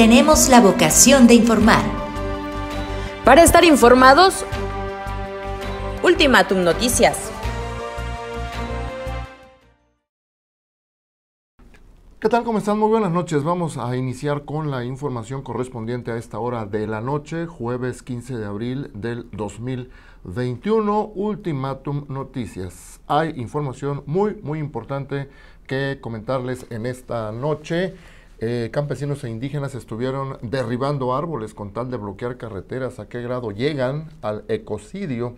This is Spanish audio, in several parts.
tenemos la vocación de informar. Para estar informados, Ultimatum Noticias. ¿Qué tal? ¿Cómo están? Muy buenas noches. Vamos a iniciar con la información correspondiente a esta hora de la noche, jueves 15 de abril del 2021. Ultimatum Noticias. Hay información muy, muy importante que comentarles en esta noche. Eh, campesinos e indígenas estuvieron derribando árboles con tal de bloquear carreteras. ¿A qué grado llegan al ecocidio?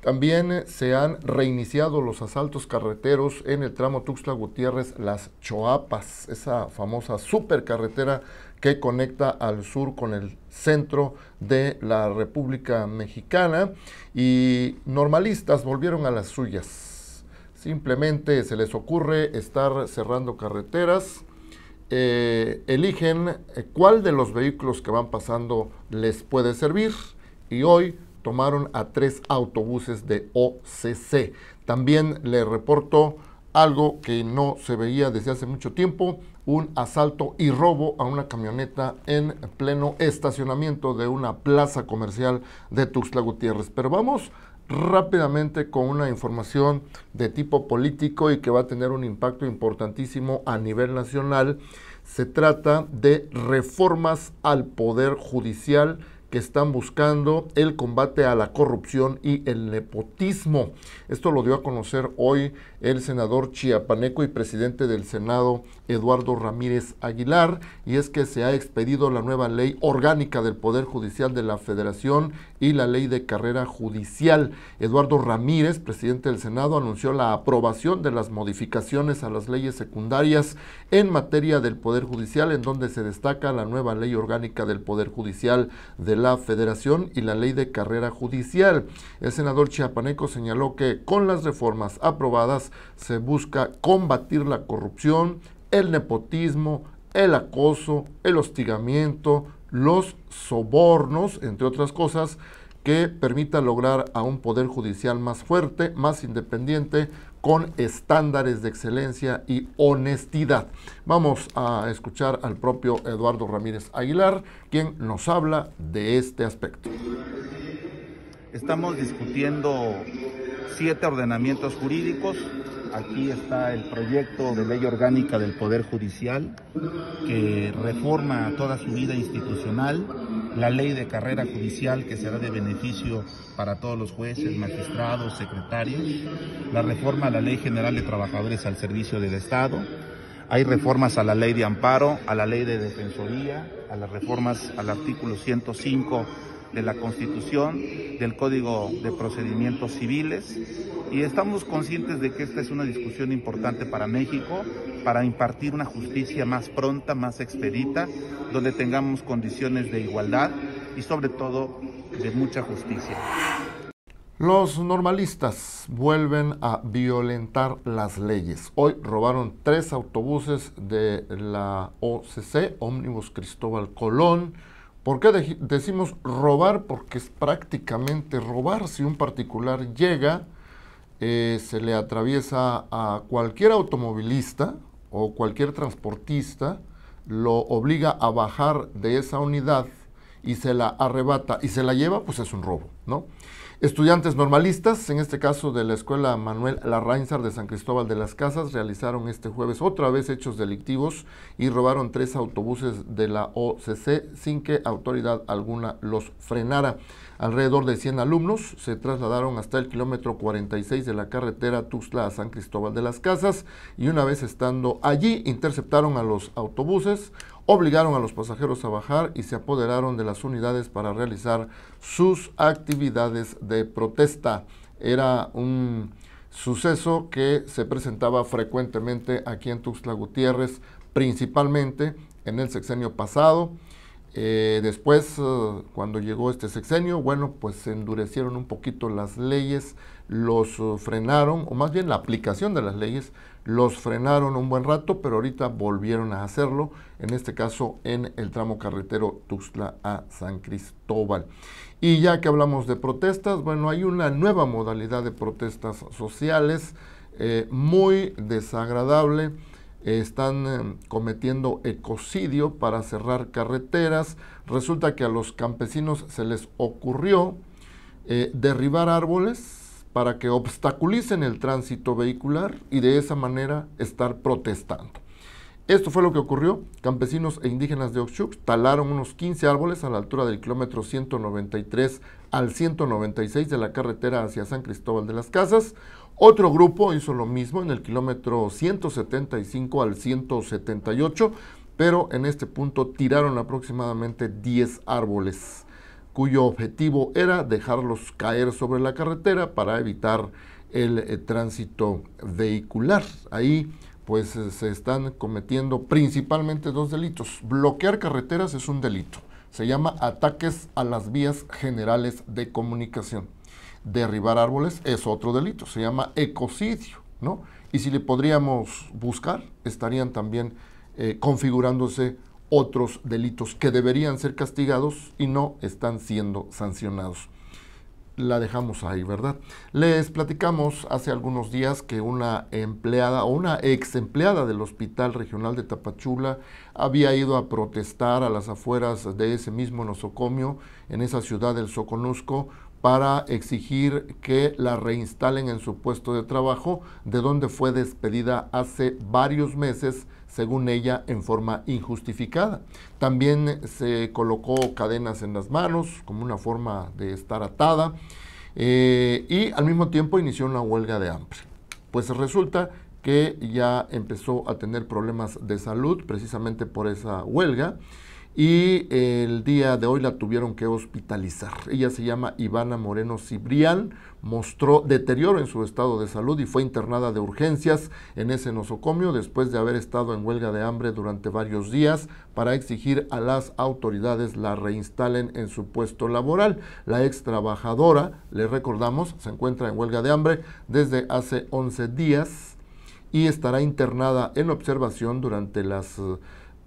También se han reiniciado los asaltos carreteros en el tramo Tuxtla Gutiérrez, Las Choapas, esa famosa supercarretera que conecta al sur con el centro de la República Mexicana. Y normalistas volvieron a las suyas. Simplemente se les ocurre estar cerrando carreteras eh, eligen eh, cuál de los vehículos que van pasando les puede servir y hoy tomaron a tres autobuses de OCC. También le reporto algo que no se veía desde hace mucho tiempo, un asalto y robo a una camioneta en pleno estacionamiento de una plaza comercial de Tuxtla Gutiérrez. Pero vamos rápidamente con una información de tipo político y que va a tener un impacto importantísimo a nivel nacional. Se trata de reformas al Poder Judicial que están buscando el combate a la corrupción y el nepotismo. Esto lo dio a conocer hoy el senador chiapaneco y presidente del Senado, Eduardo Ramírez Aguilar, y es que se ha expedido la nueva ley orgánica del Poder Judicial de la Federación y la ley de carrera judicial. Eduardo Ramírez, presidente del Senado, anunció la aprobación de las modificaciones a las leyes secundarias en materia del Poder Judicial, en donde se destaca la nueva ley orgánica del Poder Judicial de la Federación y la Ley de Carrera Judicial. El senador chiapaneco señaló que con las reformas aprobadas se busca combatir la corrupción, el nepotismo, el acoso, el hostigamiento, los sobornos, entre otras cosas, que permita lograr a un poder judicial más fuerte, más independiente, con estándares de excelencia y honestidad. Vamos a escuchar al propio Eduardo Ramírez Aguilar, quien nos habla de este aspecto. Estamos discutiendo siete ordenamientos jurídicos. Aquí está el proyecto de ley orgánica del Poder Judicial que reforma toda su vida institucional la ley de carrera judicial que será de beneficio para todos los jueces, magistrados, secretarios, la reforma a la ley general de trabajadores al servicio del Estado, hay reformas a la ley de amparo, a la ley de defensoría, a las reformas al artículo 105 de la Constitución, del Código de Procedimientos Civiles y estamos conscientes de que esta es una discusión importante para México, para impartir una justicia más pronta, más expedita, donde tengamos condiciones de igualdad y sobre todo de mucha justicia. Los normalistas vuelven a violentar las leyes. Hoy robaron tres autobuses de la OCC, Ómnibus Cristóbal Colón, ¿Por qué decimos robar? Porque es prácticamente robar. Si un particular llega, eh, se le atraviesa a cualquier automovilista o cualquier transportista, lo obliga a bajar de esa unidad y se la arrebata y se la lleva, pues es un robo, ¿no? Estudiantes normalistas, en este caso de la Escuela Manuel Larrainzar de San Cristóbal de las Casas, realizaron este jueves otra vez hechos delictivos y robaron tres autobuses de la OCC sin que autoridad alguna los frenara. Alrededor de 100 alumnos se trasladaron hasta el kilómetro 46 de la carretera Tuxtla a San Cristóbal de las Casas y una vez estando allí interceptaron a los autobuses, obligaron a los pasajeros a bajar y se apoderaron de las unidades para realizar sus actividades de protesta. Era un suceso que se presentaba frecuentemente aquí en Tuxtla Gutiérrez, principalmente en el sexenio pasado. Eh, después, eh, cuando llegó este sexenio, bueno, pues se endurecieron un poquito las leyes, los eh, frenaron, o más bien la aplicación de las leyes los frenaron un buen rato, pero ahorita volvieron a hacerlo, en este caso en el tramo carretero Tuxtla a San Cristóbal. Y ya que hablamos de protestas, bueno, hay una nueva modalidad de protestas sociales eh, muy desagradable. están eh, cometiendo ecocidio para cerrar carreteras. Resulta que a los campesinos se les ocurrió eh, derribar árboles para que obstaculicen el tránsito vehicular y de esa manera estar protestando. Esto fue lo que ocurrió. Campesinos e indígenas de Oxchuc talaron unos 15 árboles a la altura del kilómetro 193 al 196 de la carretera hacia San Cristóbal de las Casas. Otro grupo hizo lo mismo en el kilómetro 175 al 178, pero en este punto tiraron aproximadamente 10 árboles cuyo objetivo era dejarlos caer sobre la carretera para evitar el eh, tránsito vehicular. Ahí pues eh, se están cometiendo principalmente dos delitos. Bloquear carreteras es un delito. Se llama ataques a las vías generales de comunicación. Derribar árboles es otro delito, se llama ecocidio, ¿no? Y si le podríamos buscar, estarían también eh, configurándose otros delitos que deberían ser castigados y no están siendo sancionados. La dejamos ahí, ¿verdad? Les platicamos hace algunos días que una empleada o una ex empleada del Hospital Regional de Tapachula había ido a protestar a las afueras de ese mismo nosocomio en esa ciudad del Soconusco para exigir que la reinstalen en su puesto de trabajo, de donde fue despedida hace varios meses según ella, en forma injustificada. También se colocó cadenas en las manos como una forma de estar atada eh, y al mismo tiempo inició una huelga de hambre. Pues resulta que ya empezó a tener problemas de salud precisamente por esa huelga y el día de hoy la tuvieron que hospitalizar. Ella se llama Ivana Moreno Cibrián, mostró deterioro en su estado de salud y fue internada de urgencias en ese nosocomio después de haber estado en huelga de hambre durante varios días para exigir a las autoridades la reinstalen en su puesto laboral. La ex trabajadora, le recordamos, se encuentra en huelga de hambre desde hace 11 días y estará internada en observación durante las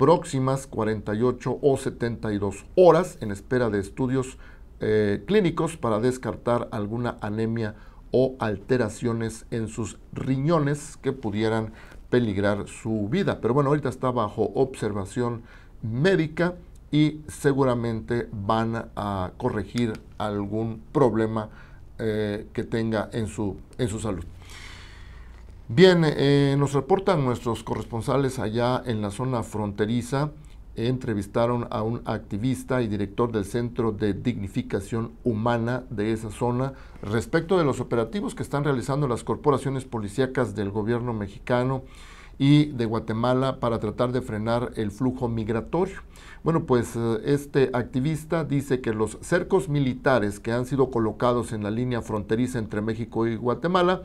próximas 48 o 72 horas en espera de estudios eh, clínicos para descartar alguna anemia o alteraciones en sus riñones que pudieran peligrar su vida. Pero bueno, ahorita está bajo observación médica y seguramente van a corregir algún problema eh, que tenga en su, en su salud. Bien, eh, nos reportan nuestros corresponsales allá en la zona fronteriza. Entrevistaron a un activista y director del Centro de Dignificación Humana de esa zona respecto de los operativos que están realizando las corporaciones policíacas del gobierno mexicano y de Guatemala para tratar de frenar el flujo migratorio. Bueno, pues eh, este activista dice que los cercos militares que han sido colocados en la línea fronteriza entre México y Guatemala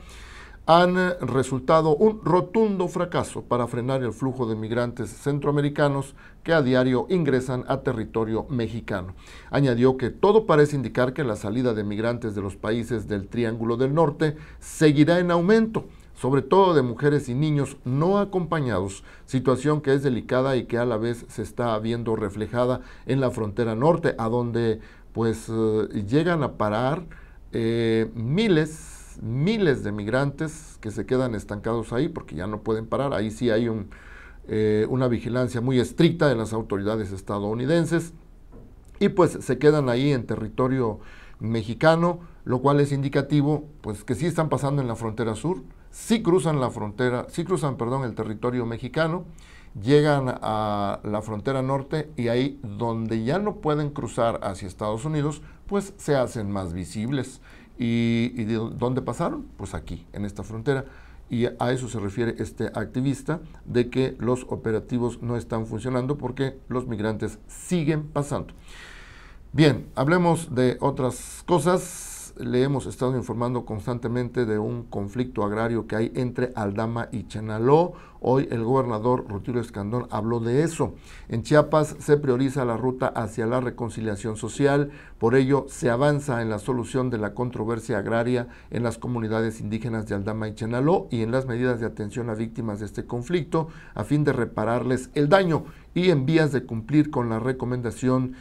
han eh, resultado un rotundo fracaso para frenar el flujo de migrantes centroamericanos que a diario ingresan a territorio mexicano. Añadió que todo parece indicar que la salida de migrantes de los países del Triángulo del Norte seguirá en aumento, sobre todo de mujeres y niños no acompañados, situación que es delicada y que a la vez se está viendo reflejada en la frontera norte, a donde pues eh, llegan a parar eh, miles miles de migrantes que se quedan estancados ahí porque ya no pueden parar. Ahí sí hay eh, una vigilancia muy estricta de las autoridades estadounidenses y pues se quedan ahí en territorio mexicano, lo cual es indicativo pues que sí están pasando en la frontera sur, sí cruzan la frontera, sí cruzan, perdón, el territorio mexicano, llegan a la frontera norte y ahí donde ya no pueden cruzar hacia Estados Unidos, pues se hacen más visibles. ¿Y, de dónde pasaron? Pues aquí, en esta frontera. Y a eso se refiere este activista de que los operativos no están funcionando porque los migrantes siguen pasando. Bien, hablemos de otras cosas le hemos estado informando constantemente de un conflicto agrario que hay entre Aldama y Chenaló. Hoy el gobernador Rutilio Escandón habló de eso. En Chiapas se prioriza la ruta hacia la reconciliación social, por ello se avanza en la solución de la controversia agraria en las comunidades indígenas de Aldama y Chenaló y en las medidas de atención a víctimas de este conflicto a fin de repararles el daño y en vías de cumplir con la recomendación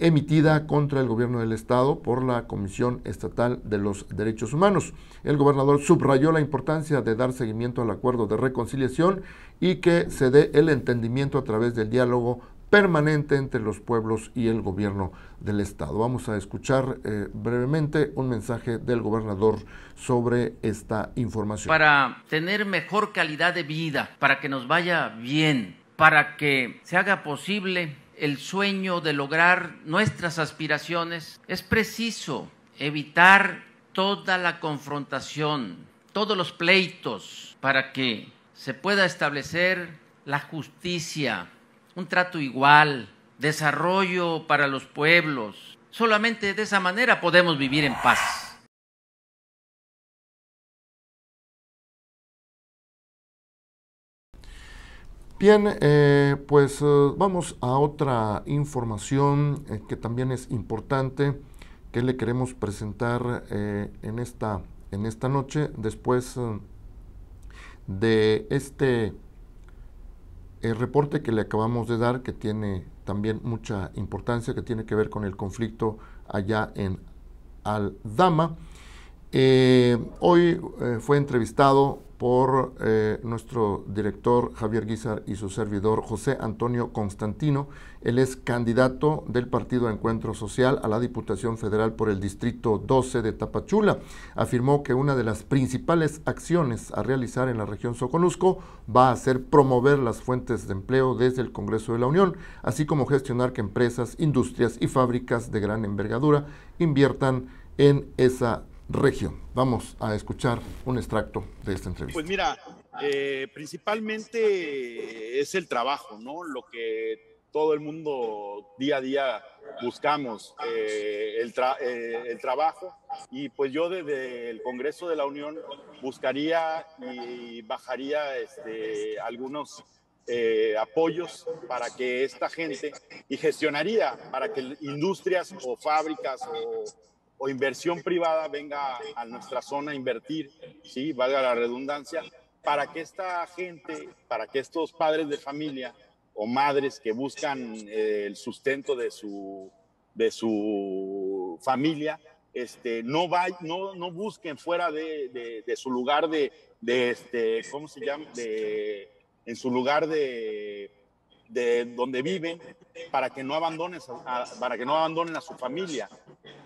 emitida contra el gobierno del Estado por la Comisión Estatal de los Derechos Humanos. El gobernador subrayó la importancia de dar seguimiento al acuerdo de reconciliación y que se dé el entendimiento a través del diálogo permanente entre los pueblos y el gobierno del Estado. Vamos a escuchar eh, brevemente un mensaje del gobernador sobre esta información. Para tener mejor calidad de vida, para que nos vaya bien, para que se haga posible el sueño de lograr nuestras aspiraciones, es preciso evitar toda la confrontación, todos los pleitos, para que se pueda establecer la justicia, un trato igual, desarrollo para los pueblos. Solamente de esa manera podemos vivir en paz. Bien, eh, pues eh, vamos a otra información eh, que también es importante que le queremos presentar en, esta, en esta noche después de este reporte que le acabamos de dar que tiene también mucha importancia que tiene que ver con el conflicto allá en Aldama. hoy fue entrevistado por eh, nuestro director Javier Guizar y su servidor José Antonio Constantino. Él es candidato del Partido Encuentro Social a la Diputación Federal por el Distrito 12 de Tapachula. Afirmó que una de las principales acciones a realizar en la región Soconusco va a ser promover las fuentes de empleo desde el Congreso de la Unión, así como gestionar que empresas, industrias y fábricas de gran envergadura inviertan en esa Regio. Vamos a escuchar un extracto de esta entrevista. Pues mira, eh, principalmente es el trabajo, ¿no? Lo que todo el mundo día a día buscamos, eh, eh, el, trabajo. Y pues yo desde el Congreso de la Unión buscaría y bajaría este, algunos apoyos para que esta gente y gestionaría para que industrias o fábricas o o inversión privada venga a nuestra zona a invertir, ¿sí? valga la redundancia, para que esta gente, para que estos padres de familia o madres que buscan eh, el sustento de su, de su familia, este, no, no, busquen fuera de, su lugar de, este, ¿cómo se llama? en su lugar de de donde viven para que no abandones para que no abandonen a su familia.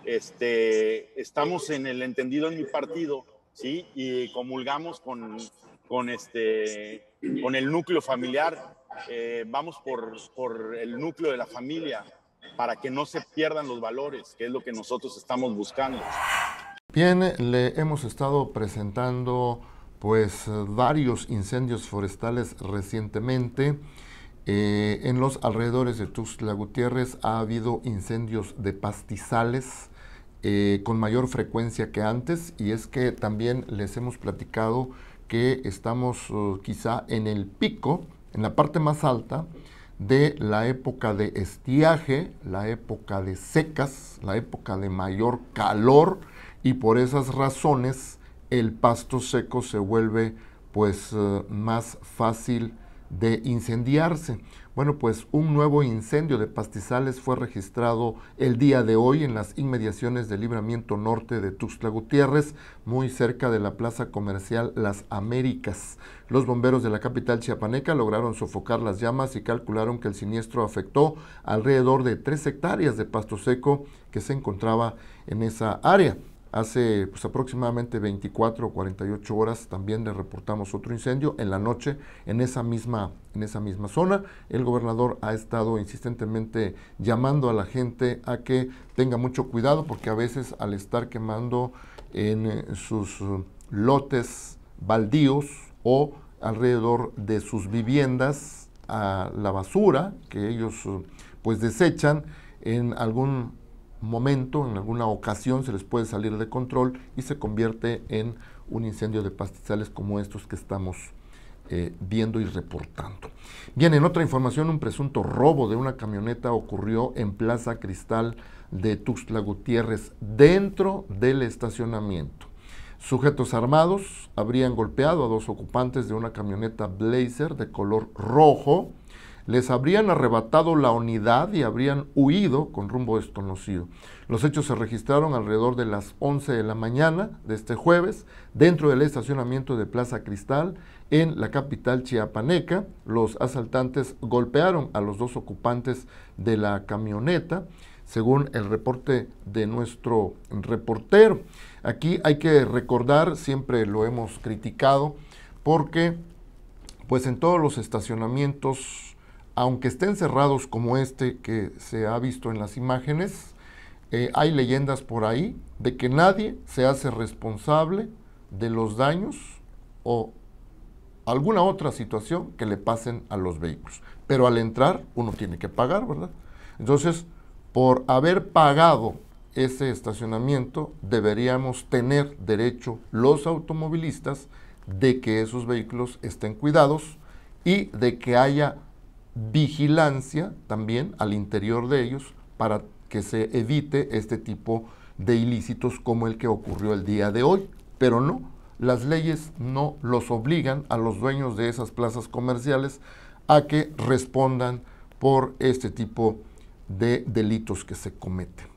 Este, estamos en el entendido en mi partido, ¿sí? Y comulgamos con, con este con el núcleo familiar, eh, vamos por, por el núcleo de la familia para que no se pierdan los valores, que es lo que nosotros estamos buscando. Bien, le hemos estado presentando pues varios incendios forestales recientemente eh, en los alrededores de Tuxtla Gutiérrez ha habido incendios de pastizales eh, con mayor frecuencia que antes y es que también les hemos platicado que estamos eh, quizá en el pico, en la parte más alta de la época de estiaje, la época de secas, la época de mayor calor y por esas razones el pasto seco se vuelve pues más fácil de incendiarse. Bueno, pues un nuevo incendio de pastizales fue registrado el día de hoy en las inmediaciones del libramiento norte de Tuxtla Gutiérrez, muy cerca de la plaza comercial Las Américas. Los bomberos de la capital chiapaneca lograron sofocar las llamas y calcularon que el siniestro afectó alrededor de tres hectáreas de pasto seco que se encontraba en esa área. Hace pues, aproximadamente 24 o 48 horas también le reportamos otro incendio en la noche en esa misma, en esa misma zona. El gobernador ha estado insistentemente llamando a la gente a que tenga mucho cuidado porque a veces al estar quemando en eh, sus eh, lotes baldíos o alrededor de sus viviendas a la basura que ellos eh, pues desechan en algún momento, en alguna ocasión se les puede salir de control y se convierte en un incendio de pastizales como estos que estamos eh, viendo y reportando. Bien, en otra información, un presunto robo de una camioneta ocurrió en Plaza Cristal de Tuxtla Gutiérrez, dentro del estacionamiento. Sujetos armados habrían golpeado a dos ocupantes de una camioneta Blazer de color rojo, les habrían arrebatado la unidad y habrían huido con rumbo desconocido. Los hechos se registraron alrededor de las 11 de la mañana de este jueves dentro del estacionamiento de Plaza Cristal en la capital chiapaneca. Los asaltantes golpearon a los dos ocupantes de la camioneta según el reporte de nuestro reportero. Aquí hay que recordar, siempre lo hemos criticado, porque pues en todos los estacionamientos aunque estén cerrados como este que se ha visto en las imágenes, eh, hay leyendas por ahí de que nadie se hace responsable de los daños o alguna otra situación que le pasen a los vehículos. Pero al entrar uno tiene que pagar, ¿verdad? Entonces, por haber pagado ese estacionamiento, deberíamos tener derecho los automovilistas de que esos vehículos estén cuidados y de que haya vigilancia también al interior de ellos para que se evite este tipo de ilícitos como el que ocurrió el día de hoy. Pero no, las leyes no los obligan a los dueños de esas plazas comerciales a que respondan por este tipo de delitos que se cometen.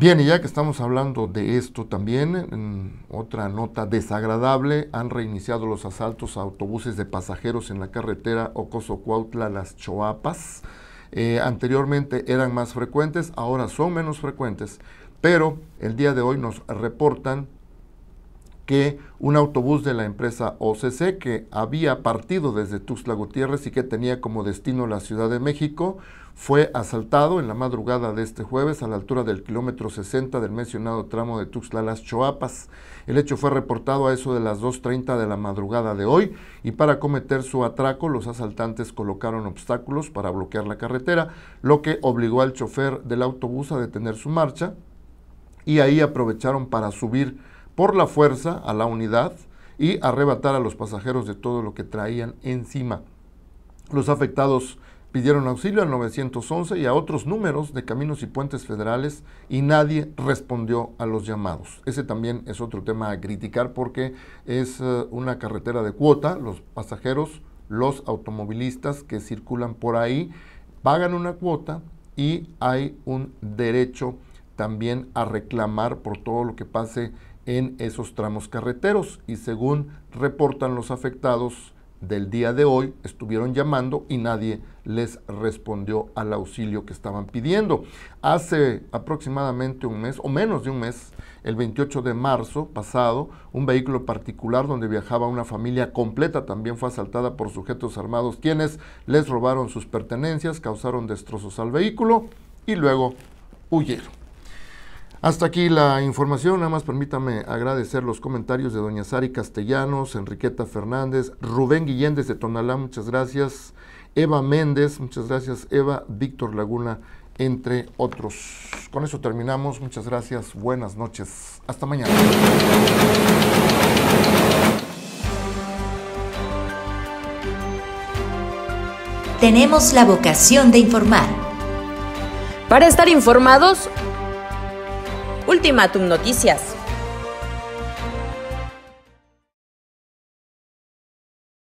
Bien, y ya que estamos hablando de esto también, otra nota desagradable, han reiniciado los asaltos a autobuses de pasajeros en la carretera Ocoso-Cuautla-Las Choapas. Eh, anteriormente eran más frecuentes, ahora son menos frecuentes, pero el día de hoy nos reportan que un autobús de la empresa OCC que había partido desde Tuxtla Gutiérrez y que tenía como destino la Ciudad de México fue asaltado en la madrugada de este jueves a la altura del kilómetro 60 del mencionado tramo de Tuxtla Las Choapas. El hecho fue reportado a eso de las 2.30 de la madrugada de hoy y para cometer su atraco los asaltantes colocaron obstáculos para bloquear la carretera, lo que obligó al chofer del autobús a detener su marcha y ahí aprovecharon para subir por la fuerza a la unidad y arrebatar a los pasajeros de todo lo que traían encima. Los afectados pidieron auxilio al 911 y a otros números de caminos y puentes federales y nadie respondió a los llamados. Ese también es otro tema a criticar porque es eh, una carretera de cuota, los pasajeros, los automovilistas que circulan por ahí pagan una cuota y hay un derecho también a reclamar por todo lo que pase en esos tramos carreteros y según reportan los afectados, del día de hoy estuvieron llamando y nadie les respondió al auxilio que estaban pidiendo. Hace aproximadamente un mes, o menos de un mes, el 28 de marzo pasado, un vehículo particular donde viajaba una familia completa también fue asaltada por sujetos armados quienes les robaron sus pertenencias, causaron destrozos al vehículo y luego huyeron. Hasta aquí la información, nada más permítame agradecer los comentarios de doña Sari Castellanos, Enriqueta Fernández, Rubén Guilléndez de Tonalá, muchas gracias, Eva Méndez, muchas gracias, Eva Víctor Laguna, entre otros. Con eso terminamos, muchas gracias, buenas noches, hasta mañana. Tenemos la vocación de informar. Para estar informados, Ultimatum Noticias.